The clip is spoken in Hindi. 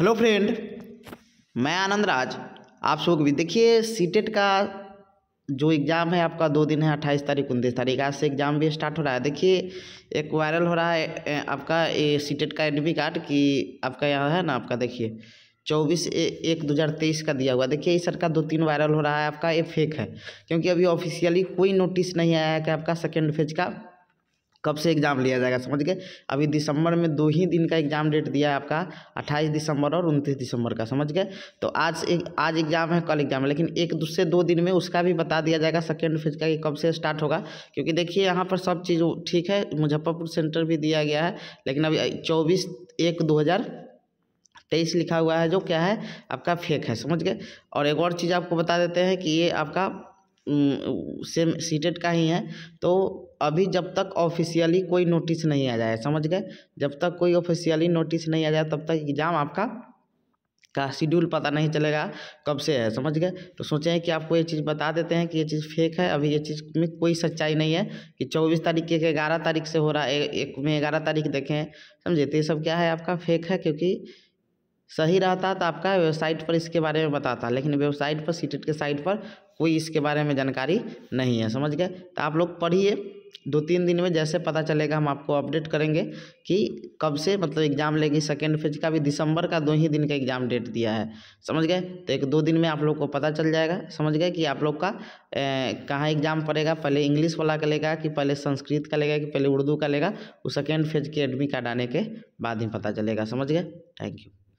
हेलो फ्रेंड मैं आनंद राज आप सब देखिए सीटेट e का जो एग्ज़ाम है आपका दो दिन है अट्ठाईस तारीख उनतीस तारीख आज से एग्ज़ाम भी स्टार्ट हो रहा है देखिए एक वायरल हो रहा है आपका ए, सीटेट e का एडमिट कार्ड कि आपका यहाँ है ना आपका देखिए चौबीस एक दो हज़ार तेईस का दिया हुआ देखिए इस सर का दो तीन वायरल हो रहा है आपका ये फेक है क्योंकि अभी ऑफिशियली कोई नोटिस नहीं आया है कि आपका सेकेंड फेज का कब से एग्ज़ाम लिया जाएगा समझ गए अभी दिसंबर में दो ही दिन का एग्ज़ाम डेट दिया है आपका अट्ठाईस दिसंबर और उनतीस दिसंबर का समझ गए तो आज एक आज एग्ज़ाम है कल एग्ज़ाम है लेकिन एक दूसरे दो दिन में उसका भी बता दिया जाएगा सेकेंड फेज का कि कब से स्टार्ट होगा क्योंकि देखिए यहाँ पर सब चीज़ ठीक है मुजफ्फरपुर सेंटर भी दिया गया है लेकिन अभी चौबीस एक दो तेईस लिखा हुआ है जो क्या है आपका फेक है समझ गए और एक और चीज़ आपको बता देते हैं कि ये आपका सेम सीटेट का ही है तो अभी जब तक ऑफिशियली कोई नोटिस नहीं आ जाए समझ गए जब तक कोई ऑफिशियली नोटिस नहीं आ जाए तब तक एग्ज़ाम आपका का शेड्यूल पता नहीं चलेगा कब से है समझ गए तो सोचे कि आपको ये चीज़ बता देते हैं कि ये चीज़ फेक है अभी ये चीज़ में कोई सच्चाई नहीं है कि चौबीस तारीख के ग्यारह तारीख से हो रहा है एक में ग्यारह तारीख देखें समझे तो ये सब क्या है आपका फेक है क्योंकि सही रहता तो आपका वेबसाइट पर इसके बारे में बताता लेकिन वेबसाइट पर सीटेट के साइट पर कोई इसके बारे में जानकारी नहीं है समझ गए तो आप लोग पढ़िए दो तीन दिन में जैसे पता चलेगा हम आपको अपडेट करेंगे कि कब से मतलब एग्ज़ाम लेगी सेकेंड फेज का भी दिसंबर का दो ही दिन का एग्ज़ाम डेट दिया है समझ गए तो एक दो दिन में आप लोग को पता चल जाएगा समझ गए कि आप लोग का कहाँ एग्ज़ाम पड़ेगा पहले इंग्लिश वाला का लेगा कि पहले संस्कृत का लेगा कि पहले उर्दू का लेगा वो सेकेंड फेज के एडमी कार्ड आने के बाद ही पता चलेगा समझ गए थैंक यू